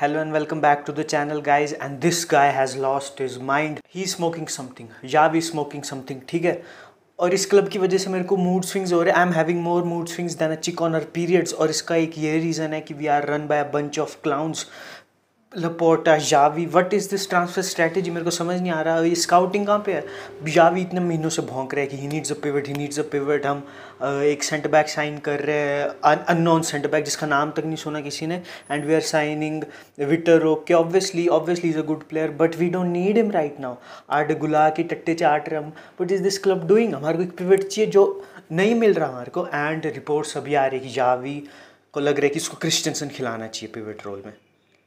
hello and welcome back to the channel guys and this guy has lost is mind he smoking something या we smoking something ठीक है और इस club की वजह से मेरे को मूड स्विंग्स हो रहे हैं I am having more mood swings than a chick on her periods और इसका एक ये रीज़न है कि we are run by a bunch of clowns Laporta Xavi what is this transfer strategy मेरे को समझ नहीं आ रहा ये स्काउटिंग कहाँ पे है जावी इतने महीनों से भोंक रहे हैं कि he needs a pivot he needs a pivot हम एक सेंटर बैक साइन कर रहे हैं अननोन सेंटर बैक जिसका नाम तक नहीं सुना किसी ने and we are signing Vitor Roque के obviously obviously is a good player but we don't need him right now Arda Guler के टट्टे चाट रहे हम but is this club doing हमारे को एक पिवट चाहिए जो नहीं मिल रहा हमारे को एंड रिपोर्ट्स अभी आ रही है कि जावी को लग रहा है कि इसको क्रिस्टेंसन खिलाना चाहिए पिवट रोल में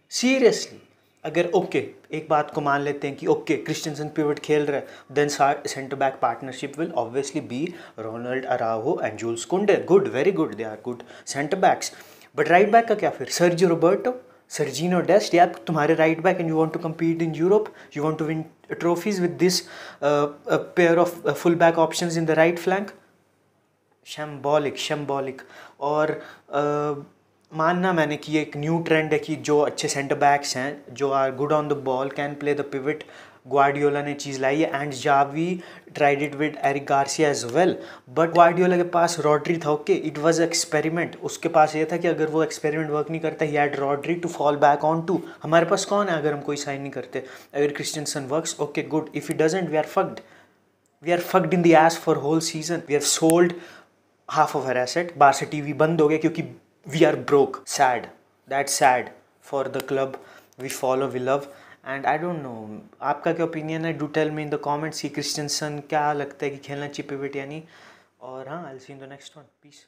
सीरियसली अगर ओके okay, एक बात को मान लेते हैं कि ओके सन पिवट खेल रहे then centre back partnership will obviously be Ronald Araujo and Jules Kounde good very good they are good centre backs but right back का क्या फिर सर्जी रोबर्टो सर्जिनो डेस्ट या तुम्हारे right back and you want to compete in Europe you want to win trophies with this pair of full back option in the right flank shambolic shambolic और uh, uh मानना मैंने कि एक new trend है कि जो अच्छे centre backs हैं जो are good on the ball can play the pivot Guardiola ने चीज़ लाई है and Xavi tried it with Eric Garcia as well but Guardiola के पास रॉड्री था ओके इट वाज एक्सपेरिमेंट उसके पास ये था कि अगर वो एक्सपेरिमेंट वर्क नहीं करता he had Rodri to fall back on to हमारे पास कौन है अगर हम कोई साइन नहीं करते अगर Christensen works okay good if you doesn't we are fucked we are fucked in the ass for whole season we have sold half of her asset बार से टी वी बंद हो गया क्योंकि we are broke sad that's sad for the club we follow we love and I don't know आपका क्या opinion है do tell me in the comments कि क्रिस्टनसन क्या लगता है कि खेलना चाहिए पिविट यानी और हाँ I see in the next one piece